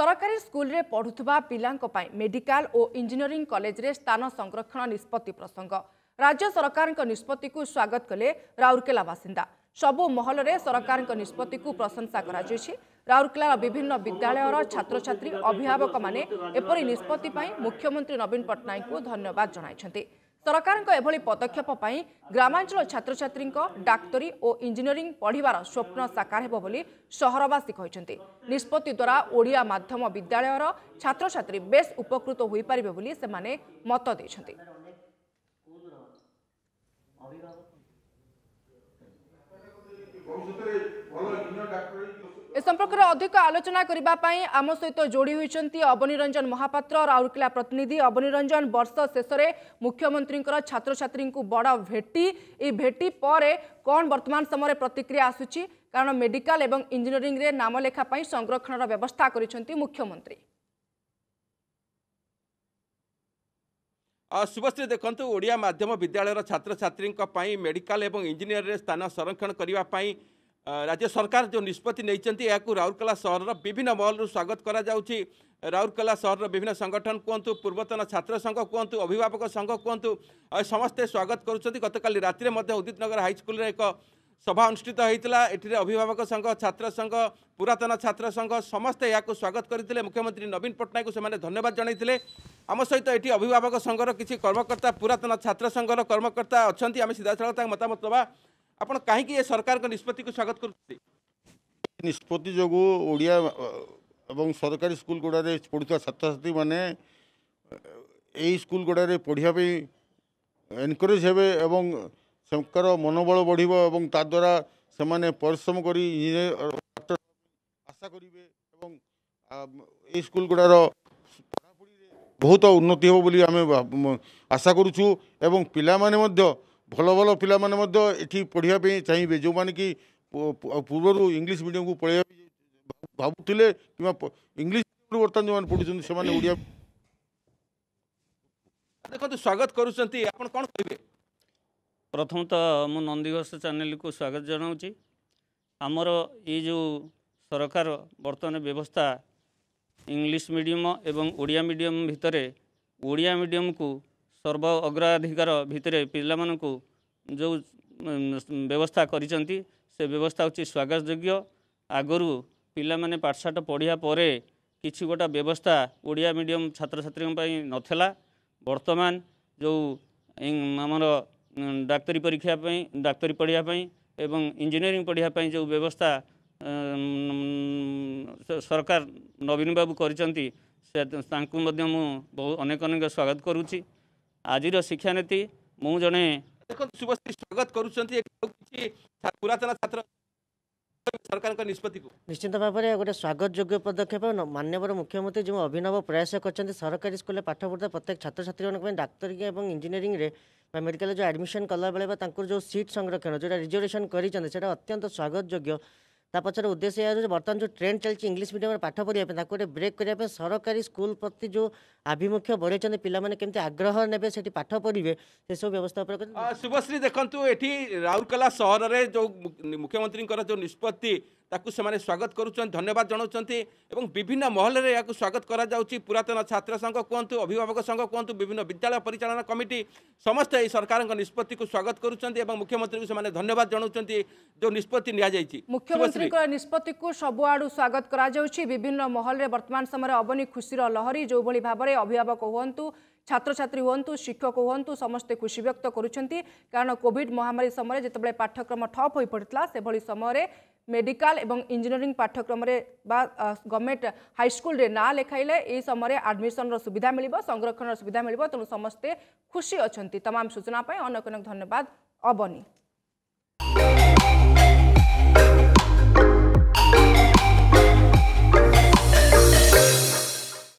सरकारी स्कले पढुवा पिला medical engineering कलेजे स्थान संरक्षण निष्पत्ति प्रसङ्ग राज्य सरकारको निष्पत्ति स्वागत कले रारकेला बासिन्दा सब् महलले सकापत्ति प्रशंसा राउरकेला विभिन्न विद्यालर छ अभिभावक भने एपरि निष्पत्ति मुख्यमन्त्री नवीन पट्टनायकु धन्यवाद जन ସରକାରଙ୍କ ଏଭଳି ପଦକ୍ଷେପ ପାଇଁ ଗ୍ରାମାଞ୍ଚଳ ଛାତ୍ରଛାତ୍ରୀଙ୍କ ଡାକ୍ତରୀ ଓ ଇଞ୍ଜିନିୟରିଂ ପଢ଼ିବାର ସ୍ୱପ୍ନ ସାକାର ହେବ ବୋଲି ସହରବାସୀ କହିଛନ୍ତି ନିଷ୍ପତ୍ତି ଦ୍ୱାରା ଓଡ଼ିଆ ମାଧ୍ୟମ ବିଦ୍ୟାଳୟର ଛାତ୍ରଛାତ୍ରୀ ବେଶ୍ ଉପକୃତ ହୋଇପାରିବେ ବୋଲି ସେମାନେ ମତ ଦେଇଛନ୍ତି ଭବିଷ୍ୟତରେ ଭଲ ଇଞ୍ଜିନିୟର ଡାକ୍ତରୀ ଏ ସମ୍ପର୍କରେ ଅଧିକ ଆଲୋଚନା କରିବା ପାଇଁ ଆମ ସହିତ ଯୋଡ଼ି ହୋଇଛନ୍ତି ଅବନିରଞ୍ଜନ ମହାପାତ୍ର ରାଉରକେଲା ପ୍ରତିନିଧି ଅବନିରଞ୍ଜନ ବର୍ଷ ଶେଷରେ ମୁଖ୍ୟମନ୍ତ୍ରୀଙ୍କର ଛାତ୍ରଛାତ୍ରୀଙ୍କୁ ବଡ଼ ଭେଟି ଏହି ଭେଟି ପରେ କ'ଣ ବର୍ତ୍ତମାନ ସମୟରେ ପ୍ରତିକ୍ରିୟା ଆସୁଛି କାରଣ ମେଡିକାଲ ଏବଂ ଇଞ୍ଜିନିୟରିଂରେ ନାମ ଲେଖା ପାଇଁ ସଂରକ୍ଷଣର ବ୍ୟବସ୍ଥା କରିଛନ୍ତି ମୁଖ୍ୟମନ୍ତ୍ରୀ ଶୁଭଶ୍ରୀ ଦେଖନ୍ତୁ ଓଡ଼ିଆ ମାଧ୍ୟମ ବିଦ୍ୟାଳୟର ଛାତ୍ରଛାତ୍ରୀଙ୍କ ପାଇଁ ମେଡିକାଲ ଏବଂ ଇଞ୍ଜିନିୟରିଂରେ ସ୍ଥାନ ସଂରକ୍ଷଣ କରିବା ପାଇଁ ରାଜ୍ୟ ସରକାର ଯେଉଁ ନିଷ୍ପତ୍ତି ନେଇଛନ୍ତି ଏହାକୁ ରାଉରକେଲା ସହରର ବିଭିନ୍ନ ମହଲରୁ ସ୍ୱାଗତ କରାଯାଉଛି ରାଉରକେଲା ସହରର ବିଭିନ୍ନ ସଂଗଠନ କୁହନ୍ତୁ ପୂର୍ବତନ ଛାତ୍ର ସଂଘ କୁହନ୍ତୁ ଅଭିଭାବକ ସଂଘ କୁହନ୍ତୁ ସମସ୍ତେ ସ୍ୱାଗତ କରୁଛନ୍ତି ଗତକାଲି ରାତିରେ ମଧ୍ୟ ଉଦିତନଗର ହାଇସ୍କୁଲରେ ଏକ ସଭା ଅନୁଷ୍ଠିତ ହୋଇଥିଲା ଏଠାରେ ଅଭିଭାବକ ସଂଘ ଛାତ୍ର ସଂଘ ପୁରାତନ ଛାତ୍ର ସଂଘ ସମସ୍ତେ ଏହାକୁ ସ୍ୱାଗତ କରିଥିଲେ ମୁଖ୍ୟମନ୍ତ୍ରୀ ନବୀନ ପଟ୍ଟନାୟକଙ୍କୁ ସେମାନେ ଧନ୍ୟବାଦ ଜଣାଇଥିଲେ ଆମ ସହିତ ଏଠି ଅଭିଭାବକ ସଂଘର କିଛି କର୍ମକର୍ତ୍ତା ପୁରାତନ ଛାତ୍ର ସଂଘର କର୍ମକର୍ତ୍ତା ଅଛନ୍ତି ଆମେ ସିଧାସଳଖ ତାଙ୍କ ମତାମତ ଦେବା ଆପଣ କାହିଁକି ଏ ସରକାରଙ୍କ ନିଷ୍ପତ୍ତିକୁ ସ୍ୱାଗତ କରୁଛନ୍ତି ନିଷ୍ପତ୍ତି ଯୋଗୁଁ ଓଡ଼ିଆ ଏବଂ ସରକାରୀ ସ୍କୁଲ ଗୁଡ଼ାରେ ପଢ଼ୁଥିବା ଛାତ୍ରଛାତ୍ରୀମାନେ ଏହି ସ୍କୁଲ ଗୁଡ଼ାରେ ପଢ଼ିବା ପାଇଁ ଏନକରେଜ୍ ହେବେ ଏବଂ ତାଙ୍କର ମନୋବଳ ବଢ଼ିବ ଏବଂ ତାଦ୍ୱାରା ସେମାନେ ପରିଶ୍ରମ କରି ଇଞ୍ଜିନିୟର ଆଶା କରିବେ ଏବଂ ଏହି ସ୍କୁଲ ଗୁଡ଼ାର ପଢ଼ାପଢ଼ିରେ ବହୁତ ଉନ୍ନତି ହେବ ବୋଲି ଆମେ ଆଶା କରୁଛୁ ଏବଂ ପିଲାମାନେ ମଧ୍ୟ ଭଲ ଭଲ ପିଲାମାନେ ମଧ୍ୟ ଏଠି ପଢ଼ିବା ପାଇଁ ଚାହିଁବେ ଯେଉଁମାନେ କି ପୂର୍ବରୁ ଇଂଲିଶ ମିଡ଼ିୟମକୁ ପଳେଇବା ପାଇଁ ଭାବୁଥିଲେ କିମ୍ବା ଇଂଲିଶ ବର୍ତ୍ତମାନ ଯେଉଁମାନେ ପଢ଼ୁଛନ୍ତି ସେମାନେ ଓଡ଼ିଆ ଦେଖନ୍ତୁ ସ୍ୱାଗତ କରୁଛନ୍ତି ଆପଣ କ'ଣ କହିବେ ପ୍ରଥମତଃ ମୁଁ ନନ୍ଦିଘୋଷ ଚ୍ୟାନେଲକୁ ସ୍ୱାଗତ ଜଣାଉଛି ଆମର ଏଇ ଯେଉଁ ସରକାର ବର୍ତ୍ତମାନ ବ୍ୟବସ୍ଥା ଇଂଲିଶ ମିଡ଼ିୟମ ଏବଂ ଓଡ଼ିଆ ମିଡ଼ିୟମ ଭିତରେ ଓଡ଼ିଆ ମିଡ଼ିୟମକୁ ସର୍ବ ଅଗ୍ରାଧିକାର ଭିତରେ ପିଲାମାନଙ୍କୁ ଯେଉଁ ବ୍ୟବସ୍ଥା କରିଛନ୍ତି ସେ ବ୍ୟବସ୍ଥା ହେଉଛି ସ୍ୱାଗତ ଯୋଗ୍ୟ ଆଗରୁ ପିଲାମାନେ ପାଠଶାଠ ପଢ଼ିବା ପରେ କିଛି ଗୋଟେ ବ୍ୟବସ୍ଥା ଓଡ଼ିଆ ମିଡ଼ିୟମ୍ ଛାତ୍ରଛାତ୍ରୀଙ୍କ ପାଇଁ ନଥିଲା ବର୍ତ୍ତମାନ ଯେଉଁ ଆମର ଡାକ୍ତରୀ ପରୀକ୍ଷା ପାଇଁ ଡାକ୍ତରୀ ପଢ଼ିବା ପାଇଁ ଏବଂ ଇଞ୍ଜିନିୟରିଂ ପଢ଼ିବା ପାଇଁ ଯେଉଁ ବ୍ୟବସ୍ଥା ସରକାର ନବୀନ ବାବୁ କରିଛନ୍ତି ସେ ତାଙ୍କୁ ମଧ୍ୟ ମୁଁ ବହୁ ଅନେକ ଅନେକ ସ୍ୱାଗତ କରୁଛି ଆଜିର ଶିକ୍ଷାନୀତି ମୁଁ ଜଣେ ଦେଖନ୍ତୁ ଶୁଭଶ୍ରୀ ସ୍ୱାଗତ କରୁଛନ୍ତି କିଛି ପୁରାତନ ଛାତ୍ର ସରକାରଙ୍କ ନିଷ୍ପତ୍ତିକୁ ନିଶ୍ଚିତ ଭାବରେ ଗୋଟେ ସ୍ୱାଗତ ଯୋଗ୍ୟ ପଦକ୍ଷେପ ମାନ୍ୟବର ମୁଖ୍ୟମନ୍ତ୍ରୀ ଯେଉଁ ଅଭିନବ ପ୍ରୟାସ କରିଛନ୍ତି ସରକାରୀ ସ୍କୁଲରେ ପାଠ ପଢ଼ୁଥିବା ପ୍ରତ୍ୟେକ ଛାତ୍ରଛାତ୍ରୀମାନଙ୍କ ପାଇଁ ଡାକ୍ତରିକା ଏବଂ ଇଞ୍ଜିନିୟରିଂରେ ବା ମେଡ଼ିକାଲରେ ଯେଉଁ ଆଡ଼ମିସନ୍ କଲାବେଳେ ବା ତାଙ୍କର ଯେଉଁ ସିଟ୍ ସଂରକ୍ଷଣ ଯେଉଁଟା ରିଜର୍ଭେସନ୍ କରିଛନ୍ତି ସେଇଟା ଅତ୍ୟନ୍ତ ସ୍ୱାଗତ ଯୋଗ୍ୟ ତା ପଛରେ ଉଦ୍ଦେଶ୍ୟ ଏହା ଯେ ବର୍ତ୍ତମାନ ଯେଉଁ ଟ୍ରେଣ୍ଡ ଚାଲିଛି ଇଂଲିଶ ମିଡ଼ିୟମରେ ପାଠ ପଢ଼ିବା ପାଇଁ ତାକୁ ଗୋଟେ ବ୍ରେକ୍ କରିବା ପାଇଁ ସରକାରୀ ସ୍କୁଲ ପ୍ରତି ଯେଉଁ ଆଭିମୁଖ୍ୟ ବଢ଼େଇଛନ୍ତି ପିଲାମାନେ କେମିତି ଆଗ୍ରହ ନେବେ ସେଠି ପାଠ ପଢ଼ିବେ ସେସବୁ ବ୍ୟବସ୍ଥା ଉପରେ ଶୁଭଶ୍ରୀ ଦେଖନ୍ତୁ ଏଠି ରାଉରକେଲା ସହରରେ ଯେଉଁ ମୁଖ୍ୟମନ୍ତ୍ରୀଙ୍କର ଯେଉଁ ନିଷ୍ପତ୍ତି ताकु तपाईँले स्वागत गरु धन्यवाद एवं विभिन्न महल रे याकु स्वागत करा गराउँछ पुरातन छात्र संघ कोन्तु अभिभावक संघ कोन्तु विभिन्न विद्यालय परिचालन कमिटी समस्त ए समस्तै को निष्पत्ति स्वागत एवं मुख्यमंत्री गरुन्छ मुख्यमन्त्रीको धन्यवाद जनाउँछ जो निष्पत्ति मुख्यमंत्री को निष्पत्ति सबुआ स्वागत करा गराउँछ विभिन्न महल रे वर्तमान समय रे अबनी खुशी रो लहरि जो भली भाबरे अभिभावक हुँ छात्र छात्री हुन्ु शिक्षक हुतु समस्त खुसी व्यक्त गरुन्छ कहाँ महामारी महामारि सम पाठ्यक्रम ठप हुन्छभर मेडिकल एवं इन्जिनयरिङ पाठ्यक्रम गभर्मेन्ट हाइस्कुल ना लेखाइले यो समय आडमिसन र सुविधा मिल्यो संरक्षण र सुविधा मिल्यो तणु समस्तै खुसी अहिले तमाम सूचनाप अनेक अनेक धन्यवाद अबनी